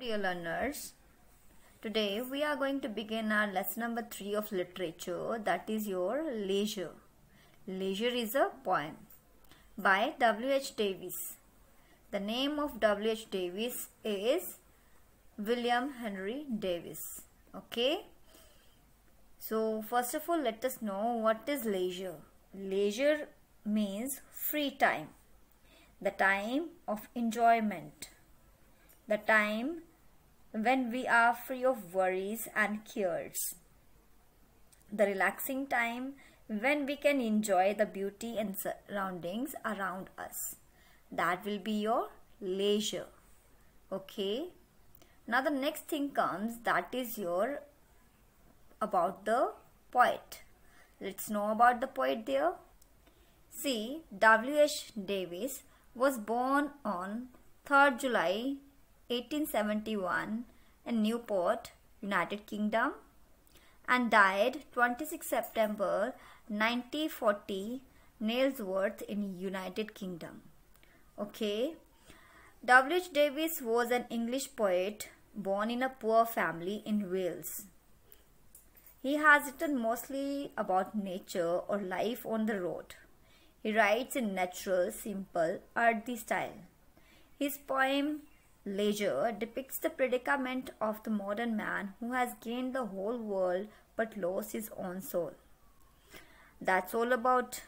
dear learners. Today we are going to begin our lesson number 3 of literature that is your leisure. Leisure is a poem by W.H. Davis. The name of W.H. Davis is William Henry Davis. Okay. So first of all let us know what is leisure. Leisure means free time. The time of enjoyment the time when we are free of worries and cares. The relaxing time when we can enjoy the beauty and surroundings around us. That will be your leisure. Okay. Now the next thing comes that is your about the poet. Let's know about the poet there. See, W.H. Davis was born on 3rd July 1871 in Newport, United Kingdom and died 26 September 1940 Nailsworth in United Kingdom. Okay. W.H. Davis was an English poet born in a poor family in Wales. He has written mostly about nature or life on the road. He writes in natural, simple, earthy style. His poem Leisure depicts the predicament of the modern man who has gained the whole world but lost his own soul. That's all about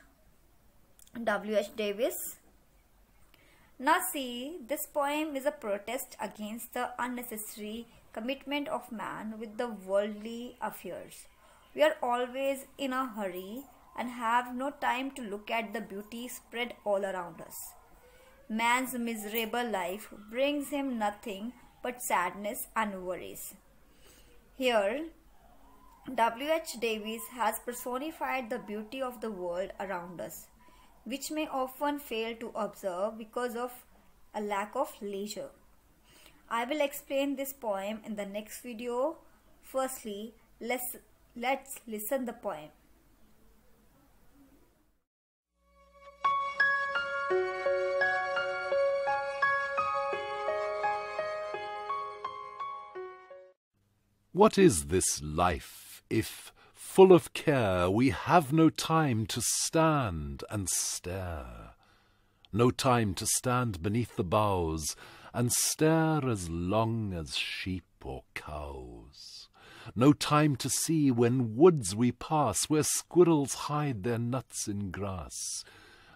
W.H. Davis. Now see, this poem is a protest against the unnecessary commitment of man with the worldly affairs. We are always in a hurry and have no time to look at the beauty spread all around us. Man's miserable life brings him nothing but sadness and worries. Here, W.H. Davies has personified the beauty of the world around us, which may often fail to observe because of a lack of leisure. I will explain this poem in the next video. Firstly, let's, let's listen the poem. What is this life if, full of care, we have no time to stand and stare? No time to stand beneath the boughs and stare as long as sheep or cows. No time to see when woods we pass where squirrels hide their nuts in grass.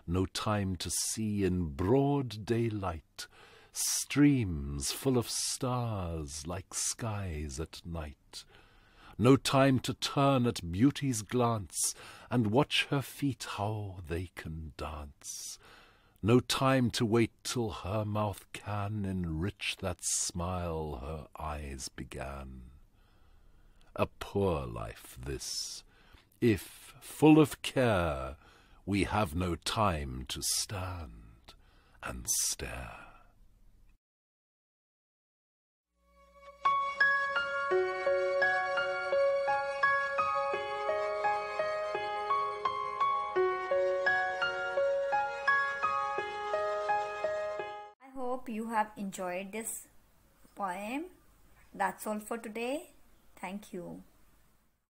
No time to see in broad daylight streams full of stars like skies at night. No time to turn at beauty's glance and watch her feet how they can dance. No time to wait till her mouth can enrich that smile her eyes began. A poor life this, if, full of care, we have no time to stand and stare. hope you have enjoyed this poem. That's all for today. Thank you.